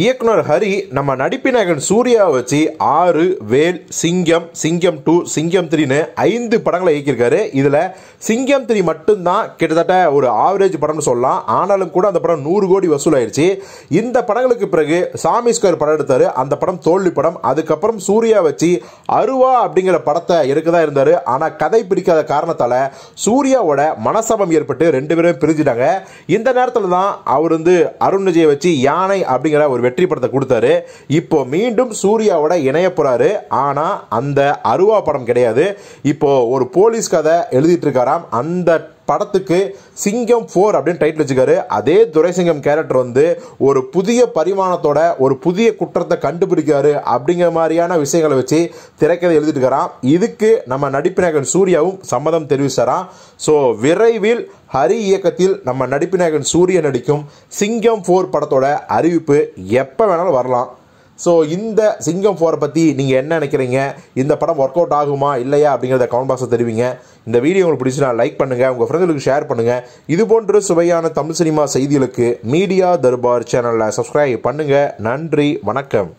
இயக்குனர் ஹரி நம்ம நடிப்பினகன் சூர்யாவை வச்சு ஆறு வேல் சிங்கம் சிங்கம் டூ சிங்கம் த்ரீன்னு ஐந்து படங்களை இயக்கியிருக்காரு இதில் சிங்கம் த்ரீ மட்டும்தான் கிட்டத்தட்ட ஒரு ஆவரேஜ் படம்னு சொல்லலாம் ஆனாலும் கூட அந்த படம் நூறு கோடி வசூலாயிருச்சு இந்த படங்களுக்கு பிறகு சாமி ஸ்கொயர் படம் எடுத்தார் அந்த படம் தோல்வி படம் அதுக்கப்புறம் சூர்யா வச்சு அருவா அப்படிங்கிற படத்தை எடுக்க தான் இருந்தார் ஆனால் கதை பிடிக்காத காரணத்தால் சூர்யாவோட மனசபம் ஏற்பட்டு ரெண்டு பேரும் பிரிஞ்சுட்டாங்க இந்த நேரத்தில் தான் அவர் வந்து அருண் விஜயை வச்சு யானை அப்படிங்கிற ஒரு ஒரு வெற்றி படத்தை கொடுத்தாரு இப்போ மீண்டும் சூர்யாவோட இணைய போறாரு ஆனா அந்த அருவா படம் கிடையாது இப்போ ஒரு போலீஸ் கதை எழுதிட்டு இருக்காராம் அந்த படத்துக்கு சிங்கம் ஃபோர் அப்படின்னு டைட்டில் வச்சுக்காரு அதே துரைசிங்கம் கேரக்டர் வந்து ஒரு புதிய பரிமாணத்தோட ஒரு புதிய குற்றத்தை கண்டுபிடிக்காரு அப்படிங்கிற மாதிரியான விஷயங்களை வச்சு திரைக்கதை இருக்கிறான் இதுக்கு நம்ம நாயகன் சூர்யாவும் சம்மதம் தெரிவிச்சாராம் ஸோ விரைவில் ஹரி இயக்கத்தில் நம்ம நாயகன் சூரிய நடிக்கும் சிங்கம் ஃபோர் படத்தோட அறிவிப்பு எப்போ வேணாலும் வரலாம் ஸோ இந்த சிங்கம் ஃபோரை பற்றி நீங்கள் என்ன நினைக்கிறீங்க இந்த படம் ஒர்க் அவுட் ஆகுமா இல்லையா அப்படிங்கிறத கமெண்ட் பாக்ஸில் தெரிவிங்க இந்த வீடியோ உங்களுக்கு பிடிச்சினா லைக் பண்ணுங்கள் உங்கள் ஃப்ரெண்டுகளுக்கு ஷேர் பண்ணுங்கள் இது போன்ற சுவையான தமிழ் சினிமா செய்திகளுக்கு மீடியா தர்பார் சேனலில் சப்ஸ்கிரைப் பண்ணுங்கள் நன்றி வணக்கம்